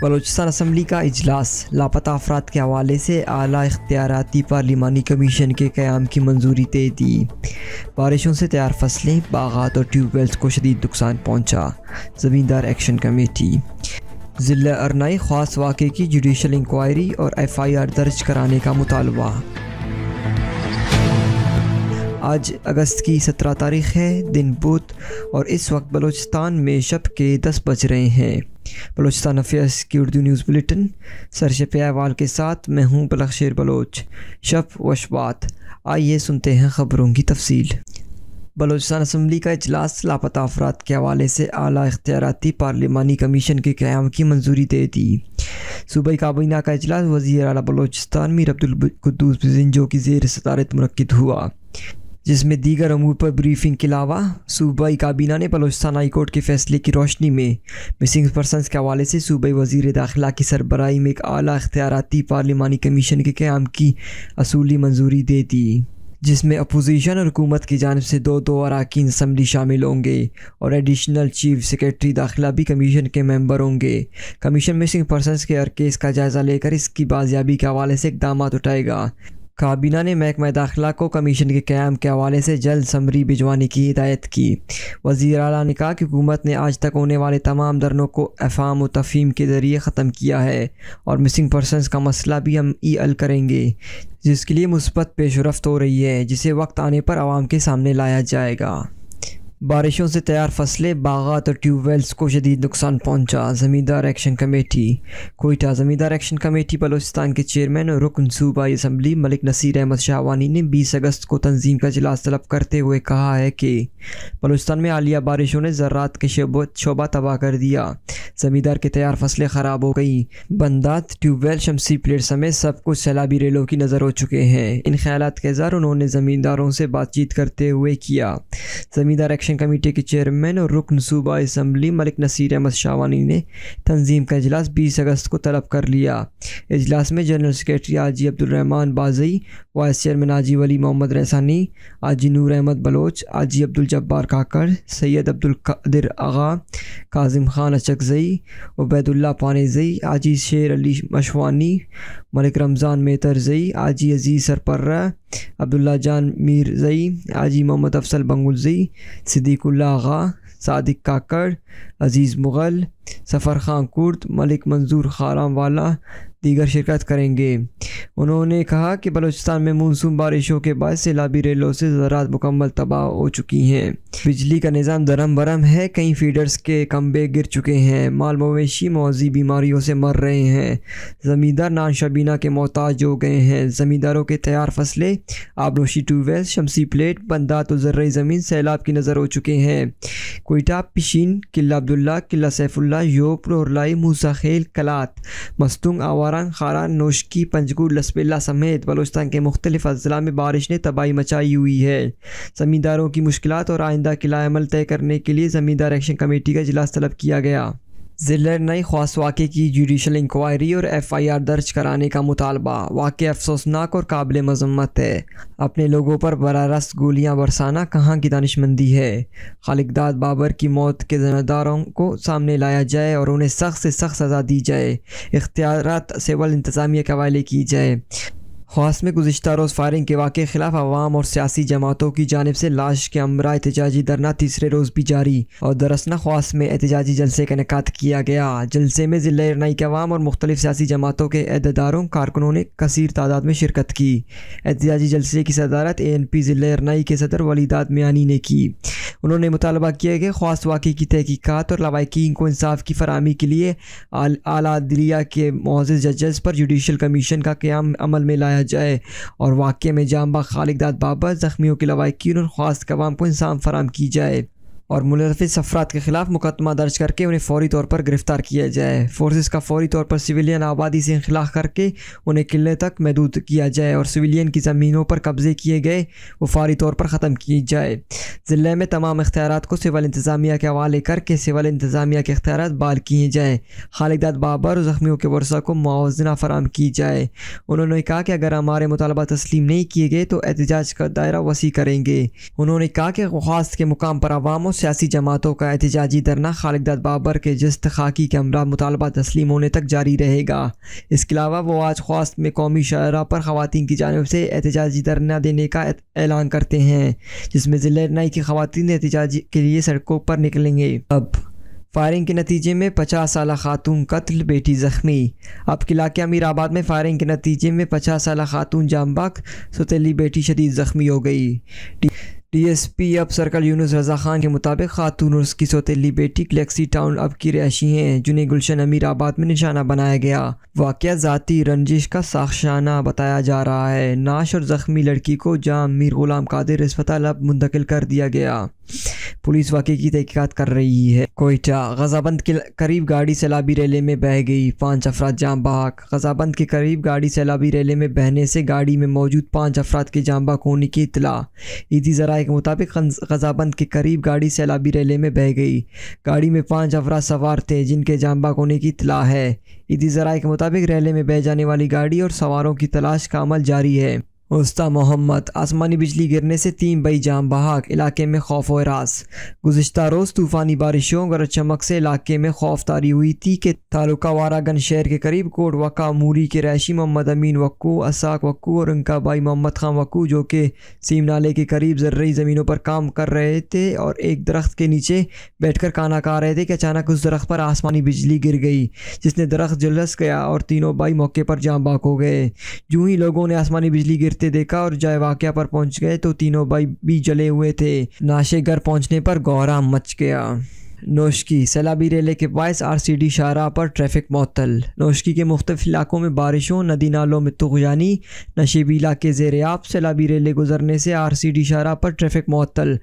Balochistan assembly का इजलास लापता अफराद के हवाले से आला इख्तियारती पार्लिमानी कमीशन के क्याम की मंजूरी दे दी बारिशों से तैयार फसलें बागात और ट्यूबवेल्स को शदीद नुकसान पहुँचा ज़मींदार एक्शन कमेटी ज़िला अरनाई खास वाक़े की जुडिशल इंक्वायरी और एफ़ आई आर दर्ज कराने का मुतालबा आज अगस्त की सत्रह तारीख है दिन बुध और इस वक्त बलोचिस्तान में शब के दस बज रहे हैं बलोचिस्तान अफेयर्स की उर्दू न्यूज़ बुलेटिन सरशप अहवाल के साथ मैं हूँ बलख शेर बलोच शफ वशबात आइए सुनते हैं ख़बरों की तफसील बलोचिस्तान असम्बली का अजलास लापता अफराद के हवाले से अली इख्तियारती पार्लिमानी कमीशन के क्याम की मंजूरी दे दी सूबाई काबीना का अजलास वज़ी अला बलोचिस्तान मीर अब्दुल्कुद्दूस बिजिंजो की जेर सदारत मनद हुआ जिसमें दीगर अमूर पर ब्रीफिंग के अलावा सूबाई काबीना ने बलोचिस्तान हाई कोर्ट के फैसले की रोशनी में मिसिंग पर्सन के हवाले से सूबाई वजीर दाखिला की सरबराही में एक अली अख्तियारती पार्लिमानी कमीशन के क्याम की असूली मंजूरी दे दी जिसमें अपोजिशन और हुकूमत की जानब से दो दो अरकान इसम्बली शामिल होंगे और एडिशनल चीफ सेक्रेटरी दाखिला भी कमीशन के मेंबर होंगे कमीशन मिसिंग पर्सन के हर केस का जायज़ा लेकर इसकी बाजियाबी के हवाले से इकदाम उठाएगा काबीना ने महकमा दाखिला को कमीशन के क्याम के हवाले से जल्द समरी भिजवाने की हिदायत की वजी अला ने कहा कि हुकूमत ने आज तक होने वाले तमाम धरनों को अफाम व तफीम के ज़रिए ख़त्म किया है और मिसिंग पर्सनस का मसला भी हम ई अल करेंगे जिसके लिए मुस्बत पेशरफ हो रही है जिसे वक्त आने पर आवाम के सामने लाया जाएगा बारिशों से तैयार फसलें बागात और ट्यूबवेल्स को शदीद नुकसान पहुंचा ज़मींदार एक्शन कमेटी कोयटा ज़मींदार एक्शन कमेटी बलोचिस्तान के चेयरमैन और रुकन सूबाई असम्बली मलिक नसीर अहमद शाहवानी ने 20 अगस्त को तंजीम का अजलास तलब करते हुए कहा है कि बलोचिस्तान में आलिया बारिशों ने ज़रात के शोबा तबाह कर दिया ज़मींदार के तैयार फसलें ख़राब हो गई बंदात ट्यूबवेल शमसी प्लेट समेत सब कुछ सैलाबी रेलों की नज़र हो चुके हैं इन ख्याल के इजहार उन्होंने ज़मींदारों से बातचीत करते हुए किया ज़मींदार एक्शन एक्शन कमेटी के चेयरमैन और रुकन सूबा इसम्बली मलिक नसीर अहमद शावानी ने तंजीम का अजलास बीस अगस्त को तलब कर लिया अजलास में जनरल सेक्रेटरी आजी अब्दुलरहमान बाजई वाइस चेयरमैन आजी वली मोहम्मद रैसानी आजी नूर अहमद बलोच आजी अब्दुलजब्बार काकर सैयद अब्दुल आगा काजिम खान अचकजई उबैदुल्ला पानेजई आजी शेर अली मशवानी मलिक रमज़ान मेतरजई आजी अजीज़ सरपर्रा अब्दुल्ला जान मीरजई आजी मोहम्मद अफसल बंगुलजई सदीकुल्ला आगा सादिक काकड़ अज़ीज़ मुग़ल सफ़र खान कुर्द मलिक मंजूर खाराम वाला दीगर शिरकत करेंगे उन्होंने कहा कि बलूचिस्तान में मानसून बारिशों के बाद सैलाबी रेलों से ज़रात मुकम्मल तबाह हो चुकी हैं बिजली का निज़ाम दरम बरम है कई फीडर्स के कम्बे गिर चुके हैं माल मवेशी मौजी बीमारियों से मर रहे हैं ज़मींदार नान शबीना के मोहताज हो गए हैं ज़मींदारों के तैयार फसलें आबनोशी ट्यूबवेल शमसी प्लेट बंदात और जर्री ज़मीन सैलाब की नज़र हो चुके हैं कोयटा पिशीन किला अब्दुल्ला किला सैफुल्ला ला योप रोहलाई मुसाखेल कलात मस्तुंग आवारंग खारान नोशकी पंजगूर लसबिल्ला समेत बलोचिस्तान के मुख्तलिफ अजला में बारिश ने तबाही मचाई हुई है ज़मींदारों की मुश्किल और आइंदा किला अमल तय करने के लिए ज़मींदार एक्शन कमेटी का इजलास तलब किया गया जिलर नई खास वाक़े की जुडिशल इंक्वायरी और एफ़ आई आर दर्ज कराने का मुतालबा वाक़ अफसोसनाक और काबिल मजम्मत है अपने लोगों पर बर रस्त गोलियाँ बरसाना कहाँ की दानशमंदी है खालिकदाद बाबर की मौत के जिम्मेदारों को सामने लाया जाए और उन्हें सख्त से सख्त सज़ा दी जाए इख्तियार सिविल इंतज़ामिया के हवाले की जाए खास में गुजशत रोज़ फायरिंग के वाक़े खिलाफ आवाम और सियासी जमातों की जानब से लाश के अमरा एहतजाजी धरना तीसरे रोज़ भी जारी और दरसना ख्वास में एहतजाजी जलसे का इनका किया गया जलसे में ज़िले इरनाई के अवाम और मुख्तलिफ सियासी जमातों के अहदेदारों कारकुनों ने कसर तादाद में शिरकत की एहतजाजी जलसे की सदारत ए एन पी ज़िले इरनाई के सदर वलीदाद मियानी ने की उन्होंने मुतालबा किया कि खास वाक़े की तहकीक़ात और लवाकिन को इंसाफ की फरहमी के लिए आला दिलिया के मोज़ जजस पर जुडिशल कमीशन का क्याम अमल में लाया बनाया जाए और वाक़े में जामबा खालिदाद बाबर ज़ख्मियों के लवाकिन और ख़ास कवाम को इंसाम फराम की जाए और मुलरफी अफराद के खिलाफ मुकदमा दर्ज करके उन्हें फौरी तौर पर गिरफ्तार किया जाए फोर्सेस का फौरी तौर पर सिविलियन आबादी से इंखला करके उन्हें किले तक महदूद किया जाए और सिविलियन की ज़मीनों पर कब्ज़े किए गए वो फौरी तौर पर ख़त्म की जाए ज़िले में तमाम इख्तियार को सिविल इंतज़ामिया के हवाले करके सिविल इंतज़ामिया के अख्तियार बहाल किए जाएँ खालिदाद बाबर और ज़ख्मियों के वर्षा को मुआवजना फराम की जाए उन्होंने कहा कि अगर हमारे मुतालबा तस्लीम नहीं किए गए तो एहतजाज का दायरा वसी करेंगे उन्होंने कहा कि खास के मुकाम पर आवाम सियासी जमातों का एहतजाजी धरना खालिदाद बाबर के जस्त खाकी के हमरा मुतालबा तस्लीम होने तक जारी रहेगा इसके अलावा वो आज ख्वास में कौमी शहरा पर खातन की जानब से एहतजाजी धरना देने का ऐलान करते हैं जिसमें ज़िले नई की खातन एहतजाजी के लिए सड़कों पर निकलेंगे अब फायरिंग के नतीजे में पचास साल खातून कत्ल बेटी ज़ख्मी अब किला के अमीराबाद में फायरिंग के नतीजे में पचास साल खातून जामबाग सतीली बेटी शदीद ज़ख्मी हो गई डीएसपी अब सर्कल यूनुस रजा खान के मुताबिक खातून और उसकी सौतेली बेटी गलेक्सी टाउन अब की रहायशी हैं जिन्हें गुलशन आबाद में निशाना बनाया गया वाक़ ज़ाती रंजिश का साक्षाना बताया जा रहा है नाश और ज़ख्मी लड़की को जहाँ मीर गुलाम कादिर अस्पताल अब मुंतकिल कर दिया गया पुलिस वाक़े की तहकीकत कर रही है कोयटा गजाबंद के करीब गाड़ी सैलाबी रैले में बह गई पाँच अफराद जाम बहाक गजाबंद के करीब गाड़ी सैलाबी रैले में बहने से गाड़ी में मौजूद पाँच अफराद के जाम बहाक होने की इतला ईदी जरा राय के मुताबिक गजाबंद के करीब गाड़ी सैलाबी रैले में बह गई गाड़ी में पाँच अफरा सवार थे जिनके जामबाग होने की इतला है ईदी जराये के मुताबिक रैले में बह जाने वाली गाड़ी और सवारों की तलाश का अमल जारी है उस्ता मोहम्मद आसमानी बिजली गिरने से तीन बई जाम बहाक इलाके में खौफ और रास गुजशत रोज़ तूफ़ानी बारिशों गरज चमक से इलाके में खौफ तारी हुई थी कि तालुका वारागन शहर के करीब कोट वक़ा मूरी के रैशी मोहम्मद अमीन वक्ू असाक वक्ू और उनका भाई मोहम्मद खान वक्ू जो कि सीम नाले के करीब जर्री ज़मीनों पर काम कर रहे थे और एक दरख्त के नीचे बैठ कर खाना खा रहे थे कि अचानक उस दरख्त पर आसमानी बिजली गिर गई जिसने दरख्त जुलस गया और तीनों बाई मौके पर जाम बाक हो गए जूँ ही लोगों ने आसमानी बिजली गिर गिरते देखा और जय वाक्य पर पहुंच गए तो तीनों भाई भी जले हुए थे नाशे घर पहुंचने पर गौरा मच गया नोशकी सैलाबी रेले के बायस आर सी डी शाहरा पर ट्रैफिक मअतल नोशकी के मुख्तफ इलाकों में बारिशों नदी नालों में तुगजानी नशेबी इलाके जेर आप सैलाबी रेले गुजरने से आर सी डी शाहरा पर ट्रैफिक मअतल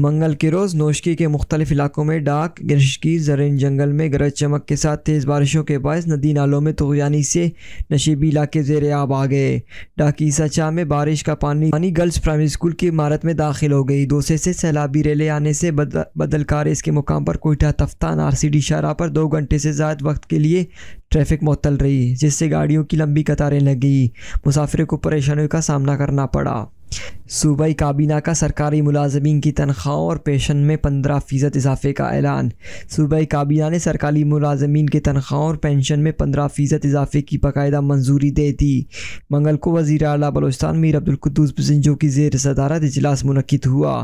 मंगल के रोज़ नोशकी के मुख्तलिफ इलाकों में डाक गिरशकी जरिन जंगल में गरज चमक के साथ तेज़ बारिशों के बायस नदी नालों में तुगयानी से नशीबी इलाके जेर आब आ गए डाकी सचा में बारिश का पानी पानी गर्ल्स प्राइमरी स्कूल की इमारत में दाखिल हो गई दोसे से सैलाबी रेले आने से बद, बदल कार इसके मुकाम पर Quetta Taftan R C D शारा पर दो घंटे से ज़्यादा वक्त के लिए ट्रैफिक मअतल रही जिससे गाड़ियों की लंबी कतारें लग गई मुसाफिर को परेशानियों का सामना करना पड़ा सूबाई काबीना का सरकारी मुलाजमीन की तनख्वाहों और पेशन में पंद्रह फ़ीसद इजाफे का ऐलान सूबाई काबीना ने सरकारी मुलाजमीन की तनख्वाहों और पेंशन में पंद्रह फ़ीसद इजाफे की बाकायदा मंजूरी दे दी मंगल को वजी अला बलोचस्तान मीर अब्दुलकदूस बजिंजो की जेर सदारत इजलास मनक़द हुआ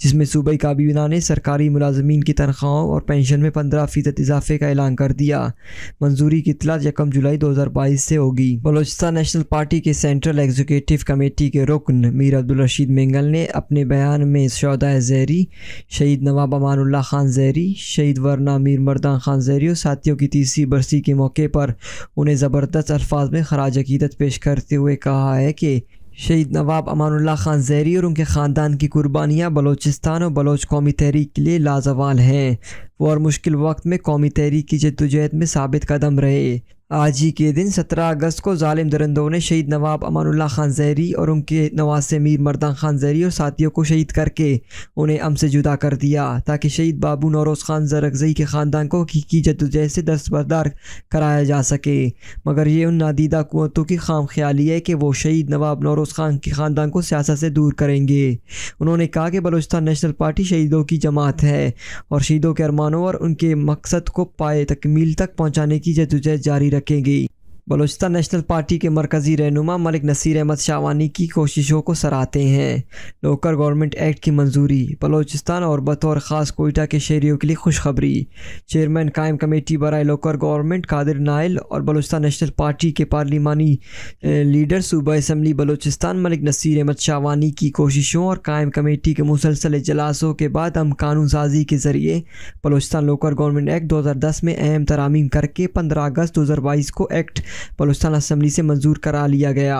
जिसमें सूबाई काबीना ने सरकारी मुलाजमीन की तनख्वाहों और पेंशन में पंद्रह फ़ीसद इजाफे का ऐलान कर दिया मंजूरी की इतला यकम जुलाई दो हज़ार बाईस से होगी बलोचिस्तान नेशनल पार्टी के सेंट्रल एग्जीक्यूटिव कमेटी के रुकन मीर वजीर अब्दुलरशीद मेंगल ने अपने बयान में शौदा जहरी शहीद नवाब अमानुल्ला खान जहरी शहीद वरना मीर मर्दान खान जहरी और साथियों की तीसरी बरसी के मौके पर उन्हें ज़बरदस्त अल्फाज में खराज अकीदत पेश करते हुए कहा है कि शहीद नवाब अमानुल्ला खान जहरी और उनके ख़ानदान की कुर्बानियाँ बलोचिस्तान और बलोच कौमी तहरीक के लिए लाजवाल हैं और मुश्किल वक्त में कौमी तहरीक की जदोजहद में साबित कदम रहे आज ही के दिन 17 अगस्त को ालिम दरंदो ने शहीद नवाब अमानुल्लाह खान जहरी और उनके नवासे मीर मर्दान खान जहरी और साथियों को शहीद करके उन्हें अम से जुदा कर दिया ताकि शहीद बाबू नौरोज़ खान जरगजई के ख़ानदान को की जदोजहद से दस्तबरदार कराया जा सके मगर ये उन नादीदा कुतों की खाम ख्याली है कि वो शहीद नवाब नौरोज़ खान के ख़ानदान को सियासत से दूर करेंगे उन्होंने कहा कि बलोचिस्तान नेशनल पार्टी शहीदों की जमात है और शहीदों के अरमान इंसानों और उनके मकसद को पाए तकमील तक पहुंचाने की जदोजहद जारी रखेंगी बलोचिस्तान नेशनल पार्टी के मरकज़ी रहनुमा मलिक नसीर अहमद शावानी की कोशिशों को सराहते हैं लोकल गवर्नमेंट एक्ट की मंजूरी बलोचिस्तान और बतौर ख़ास कोयटा के शहरीों के लिए खुशखबरी चेयरमैन कायम कमेटी बरए लोकल गवर्नमेंट कादिर नायल और बलोचिस्तान नेशनल पार्टी के पार्लिमानी लीडर सूबा इसम्बली बलोचिस्तान मलिक नसीर अहमद शावानी की कोशिशों और कायम कमेटी के मुसलसल इजलासों के बाद हम कानून साजी के ज़रिए बलोचिस्तान लोकल गवर्नमेंट एक्ट दो हज़ार दस में अहम तरामीम करके पंद्रह अगस्त दो हज़ार बाईस को एक्ट बलूचस्तान असम्बली से मंजूर करा लिया गया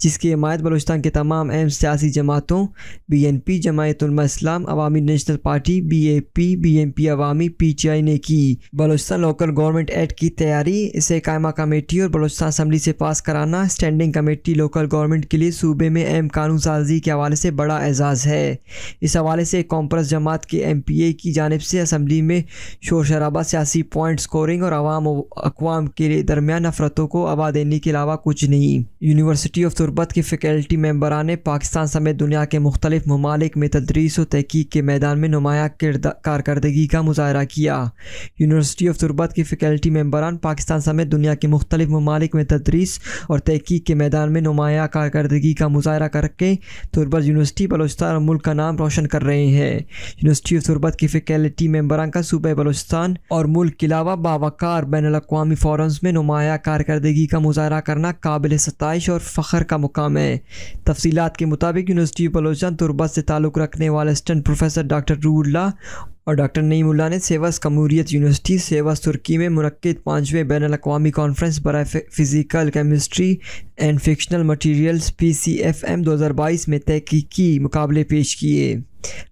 जिसकी हमायत बलोचस्तान के तमाम अहम सियासी जमातों B N P Jamiat Ulema Islam Awami national party B A P B N P Awami P T I ने की बलोचस्तान लोकल गवर्नमेंट एक्ट की तैयारी इसे कायमा कमेटी और बलोचस्तान असम्बली से पास कराना स्टैंडिंग कमेटी लोकल गवर्नमेंट के लिए सूबे में अहम कानून साजी के हवाले से बड़ा एजाज़ है इस हवाले से कॉम्प्रेस जमात के एम पी ए की जानब से असम्बली में शोर शराबा सियासी पॉइंट स्कोरिंग और अवाम अकवाम के दरमियान नफरतों को आवा देने के अलावा कुछ नहीं यूनिवर्सिटी ऑफ तुरबत के फैकल्टी मेम्बरा ने पाकिस्तान समेत दुनिया के मुख्तलिफ ममालिक में तदरीस और तहकीक के मैदान में नुमाया कारकर्दगी का मुजाहरा किया यूनिवर्सिटी ऑफ तुरबत के फैकल्टी मेम्बरान पाकिस्तान समेत दुनिया के मुख्तलिफ ममालिक में तदरीस और तहकीक के मैदान में नुमाया कारकर्दगी का मुजाहरा करके तुरबत यूनिवर्सिटी बलोचस्तान और मुल्क का नाम रोशन कर रहे हैं यूनिवर्सिटी ऑफ तुरबत के फैकल्टी मेम्बरान का सूबे बलोचस्तान और मुल्क के अलावा बावाकार बैन अवी फॉरम्स में नुमाया कारकर्दगी कारदगी का मुजाहरा करना काबिल सतश और फ़खर का मुकाम है तफसीत के मुताबिक यूनिवर्सिटी बलोचन तुरबा से ताल्लुक़ रखने वाले असटेंट प्रोफेसर डॉक्टर रूल्ला और डॉक्टर नईमुल्ला ने सेवस कमूरीत यूनिवर्सिटी सेवस तुर्की में मनद पाँचवें बैन अवी कॉन्फ्रेंस बर physical chemistry and functional materials P C F M दो हज़ार बाईस में तहकीकी मुकाबले पेश किए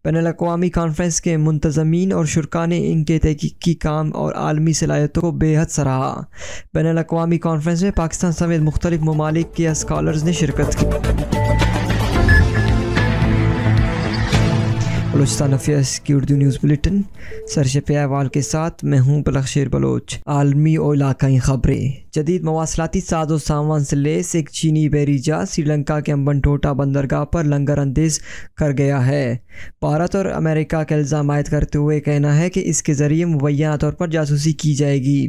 बैन अवी कॉन्फ्रेंस के मुंतजमीन और शुरा ने इनके तहकी काम और आलमी सलाहियतों को बेहद सराहा बैन अवी कॉन्फ्रेंस में पाकिस्तान समेत मुख्तलिफ ममालिक के स्कॉलर्स ने शिरकत की बलोचिस्तान अफेयर्स की उर्दू न्यूज़ बुलेटिन सर अहवाल के साथ मैं हूँ बलख शेर बलोच आलमी और इलाकई ख़बरें जदीद मवासलाती साजो सामान से लेस एक चीनी बैरीजा श्रीलंका के अम्बन टोटा बंदरगाह पर लंगर अंदेज कर गया है भारत और अमेरिका का इल्ज़ाम आयद करते हुए कहना है कि इसके ज़रिए मुबैना तौर पर जासूसी की जाएगी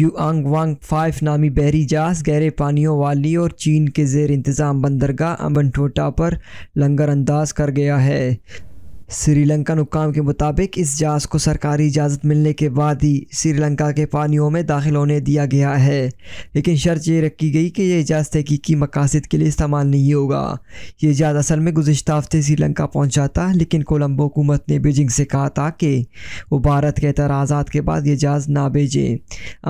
यू आंग वांग फाइफ नामी जहाज गहरे पानियों वाली और चीन के जेर इंतज़ाम बंदरगाह अम्बन टोटा पर लंगर अंदाज कर गया है श्रीलंका हुकाम के मुताबिक इस जहाज़ को सरकारी इजाज़त मिलने के बाद ही श्रीलंका के पानियों में दाखिल होने दिया गया है लेकिन शर्त ये रखी गई कि यह इजाज़ तहकीकी मकासद के लिए इस्तेमाल नहीं होगा ये जहाज़ असल में गुजशत हफ्ते श्रीलंका पहुँचा था लेकिन कोलम्बो हुकूमत ने बीजिंग से कहा था कि वो भारत के एतराज़ात के बाद यह जहाज़ ना भेजें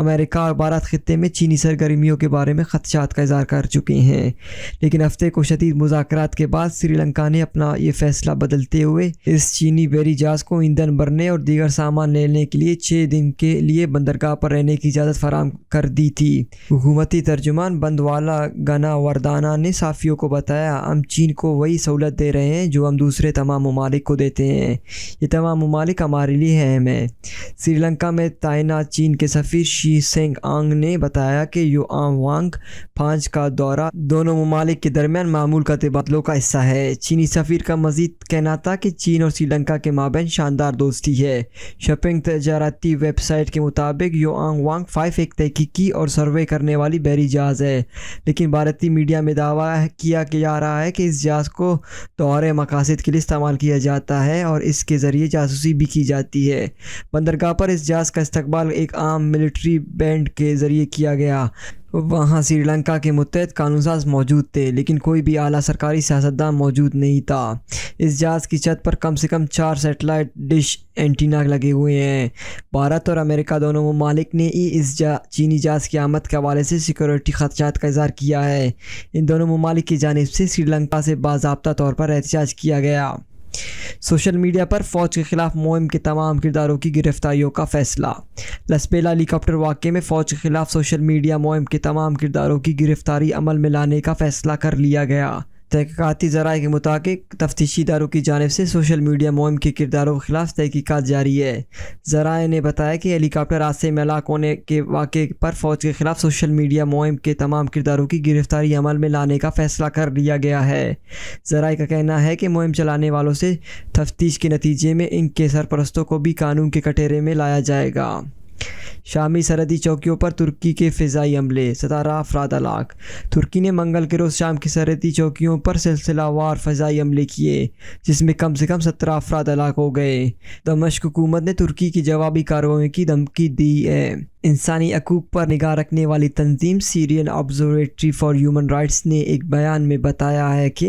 अमेरिका और भारत खत्े में चीनी सरगर्मियों के बारे में खदशात का इजहार कर चुके हैं लेकिन हफ्ते को शदीद मुजाकर के बाद श्रीलंका ने अपना ये फैसला बदलते हुए इस चीनी बेरी जहाज़ को ईंधन भरने और दीगर सामान लेने के लिए छः दिन के लिए बंदरगाह पर रहने की इजाज़त फराम कर दी थी हुकूमती तर्जुमान बंदवाला गना वरदाना ने साफियों को बताया हम चीन को वही सहूलत दे रहे हैं जो हम दूसरे तमाम ममालिक को देते हैं ये तमाम ममालिक हमारे लिए अहम है श्रीलंका में तैनात चीन के सफ़ीर शी सेंग आंग ने बताया कि यो आम वांग पाँच का दौरा दोनों ममालिक के दरमियान मामूल का तबादलों का हिस्सा है चीनी सफ़ीर का मजीद कहना था कि चीन चीन और श्रीलंका के माबेन शानदार दोस्ती है शपिंग तजारती वेबसाइट के मुताबिक योआंग वांग फाइफ एक तहकीकी और सर्वे करने वाली बहरी जहाज़ है लेकिन भारतीय मीडिया में दावा किया जा रहा है कि इस जहाज़ को दोहरे मकासद के लिए इस्तेमाल किया जाता है और इसके ज़रिए जासूसी भी की जाती है बंदरगाह पर इस जहाज़ का इस्तबाल एक आम मिलिट्री बैंड के ज़रिए किया गया वहाँ श्रीलंका के मुतहद कानूनसाज मौजूद थे लेकिन कोई भी आला सरकारी सियासतदान मौजूद नहीं था इस जहाज़ की छत पर कम से कम चार सेटेलाइट डिश एंटीना लगे हुए हैं भारत और अमेरिका दोनों ममालिक ने ही इस जा, चीनी जहाज़ की आमद के हवाले से सिक्योरिटी खदशात का इजहार किया है इन दोनों ममालिक की जानब से श्रीलंका से बाबा तौर पर एहतजाज किया गया सोशल मीडिया पर फौज के खिलाफ मुहिम के तमाम किरदारों की गिरफ्तारियों का फैसला लसपेला हेलीकॉप्टर वाक़े में फौज के खिलाफ सोशल मीडिया मुहिम के तमाम किरदारों की गिरफ्तारी अमल में लाने का फैसला कर लिया गया तहकीकती जराए के मुताबिक तफ्तीशी इदारों की जानब से सोशल मीडिया मुहिम के किरदारों के खिलाफ तहकीकत जारी है जराए ने बताया कि हेलीकॉप्टर हादसे में हलाक होने के वाक़े पर फौज के खिलाफ सोशल मीडिया मुहिम के तमाम किरदारों की गिरफ्तारी अमल में लाने का फैसला कर लिया गया है जराए का कहना है कि मुहिम चलाने वालों से तफ्तीश के नतीजे में इनके सरपरस्तों को भी कानून के कटेरे में लाया जाएगा शामी सरहदी चौकियों पर तुर्की के फ़िज़ाई हमले सतारह अफराद हलाक तुर्की ने मंगल के रोज़ शाम की सरहदी चौकियों पर सिलसिलावार फ़िज़ाई हमले किए जिसमें कम से कम सत्रह अफराद हलाक हो गए दमश्क हुकूमत ने तुर्की की जवाबी कार्रवाई की धमकी दी है इंसानी हकूक पर निगाह रखने वाली तंजीम Syrian observatory for human rights ने एक बयान में बताया है कि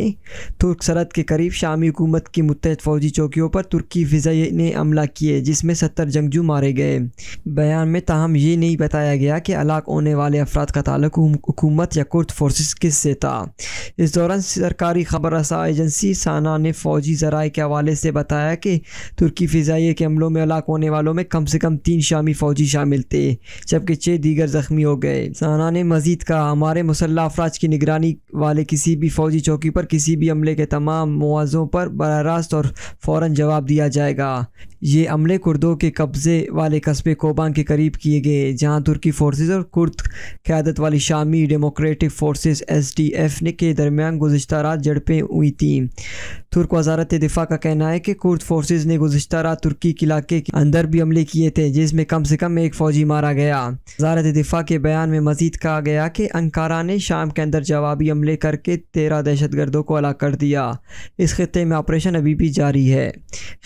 तुर्क सरहद के करीब शामी हुकूमत की मुतहद फौजी चौकियों पर तुर्की फ़िज़ाई ने हमला किए जिसमें सत्तर जंगजू मारे गए बयान में ताहम ये नहीं बताया गया कि हलाक होने वाले अफराद का ताल्लुक हुकूमत या कुर्द फोर्स किस से था इस दौरान सरकारी खबर रसा एजेंसी साना ने फौजी जराए के हवाले से बताया कि तुर्की फ़िज़ाइए के हमलों में हलाक होने वालों में कम से कम तीन शामी फ़ौजी शामिल थे जबकि छः दीगर ज़ख्मी हो गए साना ने मजीद कहा हमारे मुसल्ह अफराज की निगरानी वाले किसी भी फ़ौजी चौकी पर किसी भी हमले के तमाम मुआवज़ों पर बर रास्त और फ़ौर जवाब दिया जाएगा ये हमले कुर्दों के कब्ज़े वाले कस्बे कोबा तालिबान के करीब किए गए जहां तुर्की फोर्सेज और कुर्द क्यादत वाली शामी डेमोक्रेटिक फोर्सेज एसडीएफ ने के दरमियान गुजशत रात झड़पें हुई थी तुर्क वजारत दिफा का कहना है कि कुर्द फोर्सेज ने गुजशत रात तुर्की के इलाके के अंदर भी हमले किए थे जिसमें कम से कम एक फौजी मारा गया वजारत दिफा के बयान में मजीद कहा गया कि अंकारा ने शाम के अंदर जवाबी हमले करके तेरह दहशतगर्दों को अलग कर दिया इस खत्े में ऑपरेशन अभी भी जारी है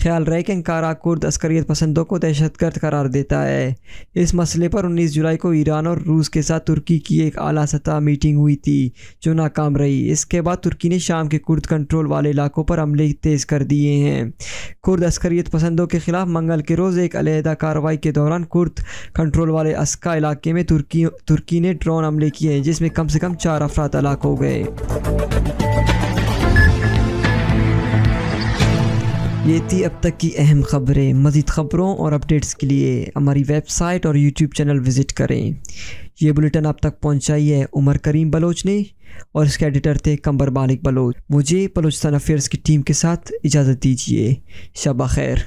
ख्याल रहे कि अंकारा कुर्द अस्करियत पसंदों को दहशतगर्द करार देता है है इस मसले पर 19 जुलाई को ईरान और रूस के साथ तुर्की की एक आला सतह मीटिंग हुई थी जो नाकाम रही इसके बाद तुर्की ने शाम के कुर्द कंट्रोल वाले इलाकों पर हमले तेज़ कर दिए हैं कुर्द अस्करियत पसंदों के खिलाफ मंगल के रोज़ एक अलहदा कार्रवाई के दौरान कुर्द कंट्रोल वाले अस्का इलाके में तुर्की तुर्की ने ड्रोन हमले किए हैं जिसमें कम से कम चार अफराद हलाक हो गए ये थी अब तक की अहम खबरें मज़ीद ख़बरों और अपडेट्स के लिए हमारी वेबसाइट और यूट्यूब चैनल विज़िट करें ये बुलेटिन आप तक पहुंचाई है उमर करीम बलोच ने और इसके एडिटर थे कंबर मालिक बलोच मुझे बलोचस्तान अफेयर्स की टीम के साथ इजाज़त दीजिए शबा खैर